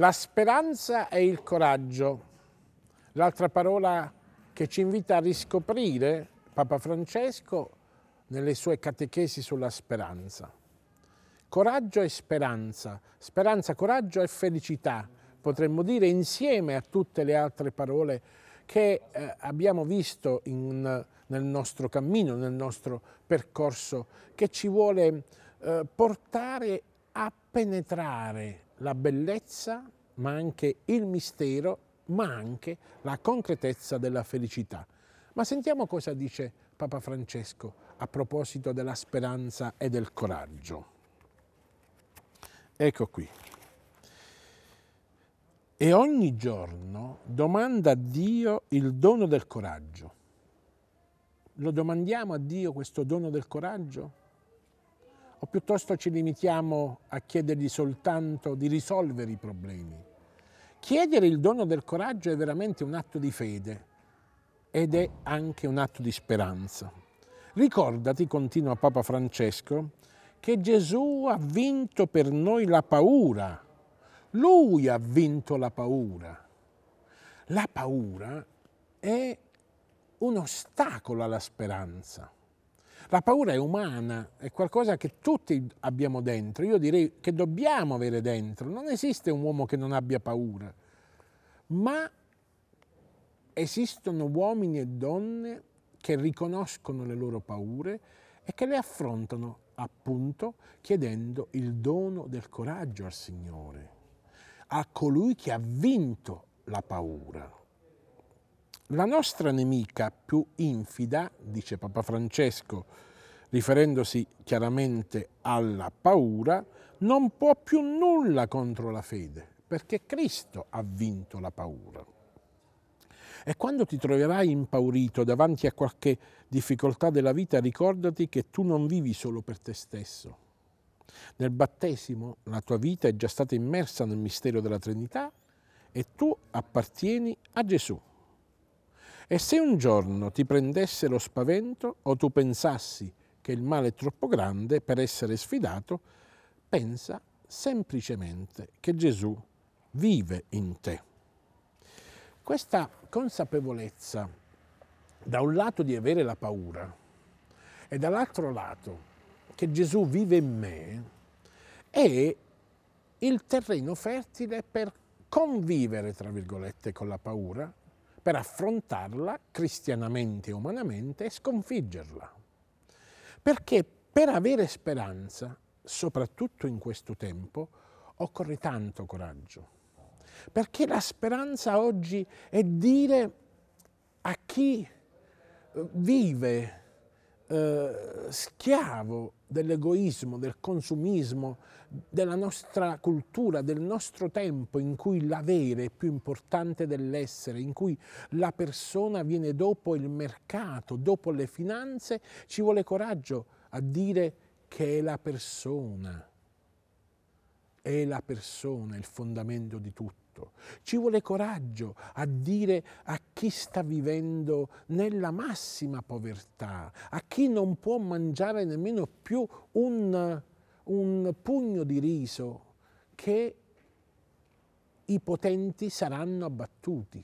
La speranza e il coraggio, l'altra parola che ci invita a riscoprire Papa Francesco nelle sue catechesi sulla speranza. Coraggio e speranza, speranza, coraggio e felicità, potremmo dire insieme a tutte le altre parole che eh, abbiamo visto in, nel nostro cammino, nel nostro percorso, che ci vuole eh, portare a penetrare la bellezza, ma anche il mistero, ma anche la concretezza della felicità. Ma sentiamo cosa dice Papa Francesco a proposito della speranza e del coraggio. Ecco qui. E ogni giorno domanda a Dio il dono del coraggio. Lo domandiamo a Dio questo dono del coraggio? o piuttosto ci limitiamo a chiedergli soltanto di risolvere i problemi. Chiedere il dono del coraggio è veramente un atto di fede ed è anche un atto di speranza. Ricordati, continua Papa Francesco, che Gesù ha vinto per noi la paura. Lui ha vinto la paura. La paura è un ostacolo alla speranza. La paura è umana, è qualcosa che tutti abbiamo dentro, io direi che dobbiamo avere dentro, non esiste un uomo che non abbia paura, ma esistono uomini e donne che riconoscono le loro paure e che le affrontano appunto chiedendo il dono del coraggio al Signore, a colui che ha vinto la paura. La nostra nemica più infida, dice Papa Francesco, riferendosi chiaramente alla paura, non può più nulla contro la fede, perché Cristo ha vinto la paura. E quando ti troverai impaurito davanti a qualche difficoltà della vita, ricordati che tu non vivi solo per te stesso. Nel battesimo la tua vita è già stata immersa nel mistero della Trinità e tu appartieni a Gesù. E se un giorno ti prendesse lo spavento o tu pensassi che il male è troppo grande per essere sfidato, pensa semplicemente che Gesù vive in te. Questa consapevolezza, da un lato di avere la paura e dall'altro lato che Gesù vive in me, è il terreno fertile per convivere, tra virgolette, con la paura per affrontarla cristianamente e umanamente e sconfiggerla. Perché per avere speranza, soprattutto in questo tempo, occorre tanto coraggio. Perché la speranza oggi è dire a chi eh, vive eh, schiavo dell'egoismo, del consumismo, della nostra cultura, del nostro tempo in cui l'avere è più importante dell'essere, in cui la persona viene dopo il mercato, dopo le finanze, ci vuole coraggio a dire che è la persona, è la persona il fondamento di tutto Santo. Ci vuole coraggio a dire a chi sta vivendo nella massima povertà, a chi non può mangiare nemmeno più un, un pugno di riso, che i potenti saranno abbattuti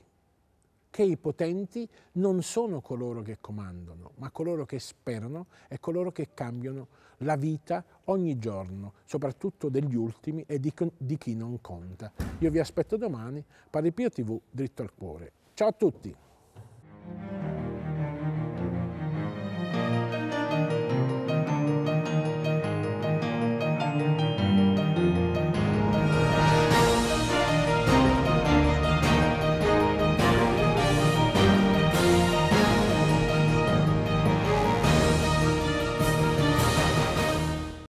che i potenti non sono coloro che comandano, ma coloro che sperano e coloro che cambiano la vita ogni giorno, soprattutto degli ultimi e di, di chi non conta. Io vi aspetto domani, Pari Pio TV, dritto al cuore. Ciao a tutti!